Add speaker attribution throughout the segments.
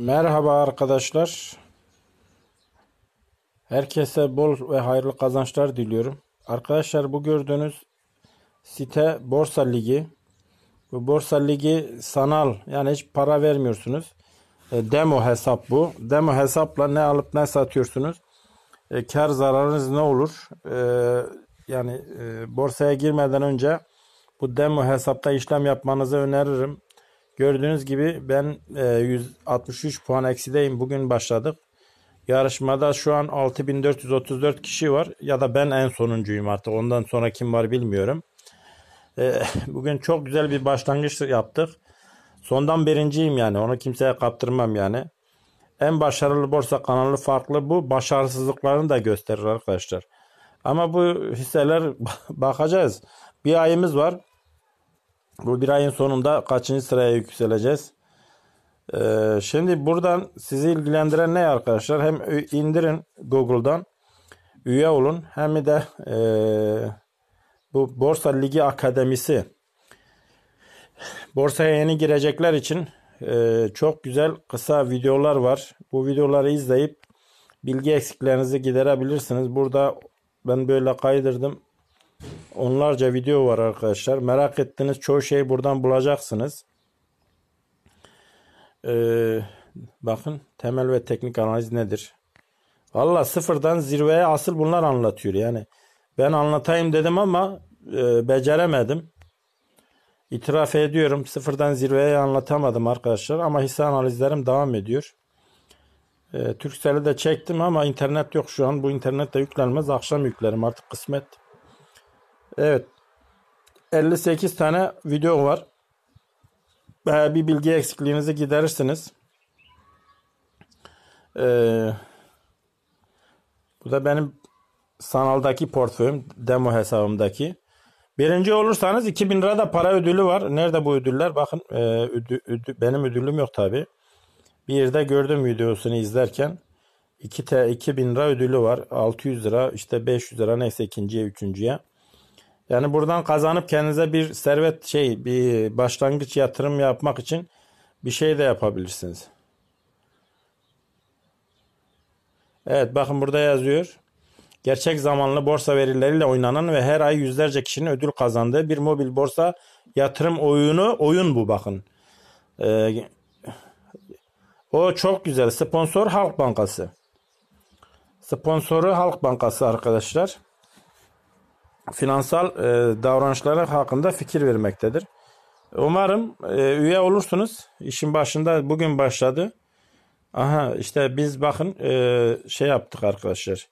Speaker 1: Merhaba arkadaşlar. Herkese bol ve hayırlı kazançlar diliyorum. Arkadaşlar bu gördüğünüz site Borsa Ligi. Bu Borsa Ligi sanal yani hiç para vermiyorsunuz. E, demo hesap bu. Demo hesapla ne alıp ne satıyorsunuz. E, kar zararınız ne olur? E, yani e, borsaya girmeden önce bu demo hesapta işlem yapmanızı öneririm. Gördüğünüz gibi ben 163 e, puan eksideyim. Bugün başladık. Yarışmada şu an 6434 kişi var ya da ben en sonuncuyum artık. Ondan sonra kim var bilmiyorum. E, bugün çok güzel bir başlangıç yaptık. Sondan birinciyim yani. Onu kimseye kaptırmam yani. En başarılı borsa kanalı farklı bu. Başarısızlıklarını da gösterir arkadaşlar. Ama bu hisseler bakacağız. Bir ayımız var. Bu bir ayın sonunda kaçıncı sıraya yükseleceğiz? Ee, şimdi buradan sizi ilgilendiren ne arkadaşlar? Hem indirin Google'dan üye olun hem de e, bu Borsa Ligi Akademisi borsaya yeni girecekler için e, çok güzel kısa videolar var. Bu videoları izleyip bilgi eksiklerinizi giderebilirsiniz. Burada ben böyle kaydırdım. Onlarca video var arkadaşlar. Merak ettiğiniz çoğu şeyi buradan bulacaksınız. Ee, bakın temel ve teknik analiz nedir? Valla sıfırdan zirveye asıl bunlar anlatıyor. Yani ben anlatayım dedim ama e, beceremedim. İtiraf ediyorum sıfırdan zirveye anlatamadım arkadaşlar ama hisse analizlerim devam ediyor. E, ee, Türksel'i de çektim ama internet yok şu an. Bu internet de yüklenmez. Akşam yüklerim artık kısmet. Evet. 58 tane video var. Ee, bir bilgi eksikliğinizi giderirsiniz. Ee, bu da benim sanaldaki portföyüm. Demo hesabımdaki. Birinci olursanız 2000 lira da para ödülü var. Nerede bu ödüller? Bakın e, ödü, ödü, benim ödülüm yok tabi. Bir yerde gördüm videosunu izlerken. 2 te, 2000 lira ödülü var. 600 lira işte 500 lira neyse ikinciye üçüncüye. Yani buradan kazanıp kendinize bir servet şey, bir başlangıç yatırım yapmak için bir şey de yapabilirsiniz. Evet bakın burada yazıyor. Gerçek zamanlı borsa verileriyle oynanan ve her ay yüzlerce kişinin ödül kazandığı bir mobil borsa yatırım oyunu. Oyun bu bakın. Ee, o çok güzel. Sponsor Halk Bankası. Sponsoru Halk Bankası arkadaşlar finansal e, davranışları hakkında fikir vermektedir. Umarım e, üye olursunuz. İşin başında bugün başladı. Aha işte biz bakın e, şey yaptık arkadaşlar.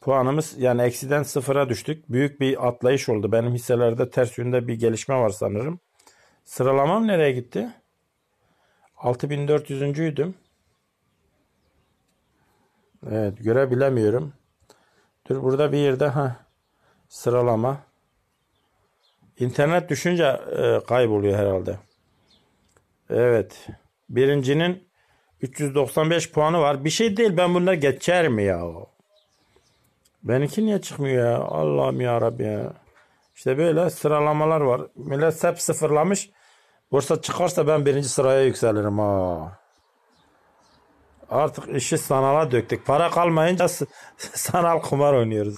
Speaker 1: Puanımız yani eksiden sıfıra düştük. Büyük bir atlayış oldu. Benim hisselerde ters yönde bir gelişme var sanırım. Sıralamam nereye gitti? 6400'üncüydüm. Evet görebilemiyorum. Dur burada bir yerde ha sıralama. İnternet düşünce e, kayboluyor herhalde. Evet. Birincinin 395 puanı var. Bir şey değil ben bunları geçer mi ya? Benimki niye çıkmıyor ya? Allah'ım ya Rabbi ya. İşte böyle sıralamalar var. Millet hep sıfırlamış. Bursa çıkarsa ben birinci sıraya yükselirim ha. Artık işi sanala döktük. Para kalmayınca sanal kumar oynuyoruz.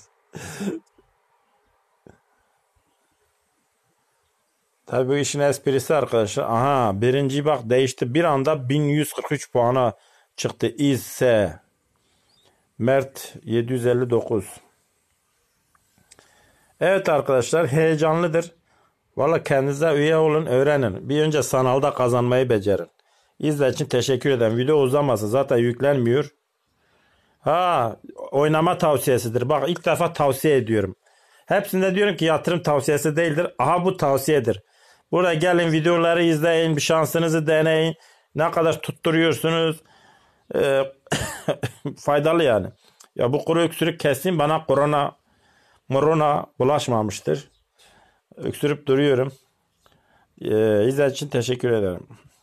Speaker 1: Tabi bu işin esprisi arkadaşlar. Aha birinci bak değişti. Bir anda 1143 puana çıktı. İzse Mert 759. Evet arkadaşlar heyecanlıdır. Valla kendinize üye olun öğrenin. Bir önce sanalda kazanmayı becerin. İzle için teşekkür ederim. Video uzamasın zaten yüklenmiyor. Ha oynama tavsiyesidir. Bak ilk defa tavsiye ediyorum. Hepsinde diyorum ki yatırım tavsiyesi değildir. Aha bu tavsiyedir. Burada gelin videoları izleyin. Bir şansınızı deneyin. Ne kadar tutturuyorsunuz. E, faydalı yani. Ya bu kuru öksürük kesin bana korona morona bulaşmamıştır. Öksürüp duruyorum. Ee, izlediğiniz için teşekkür ederim.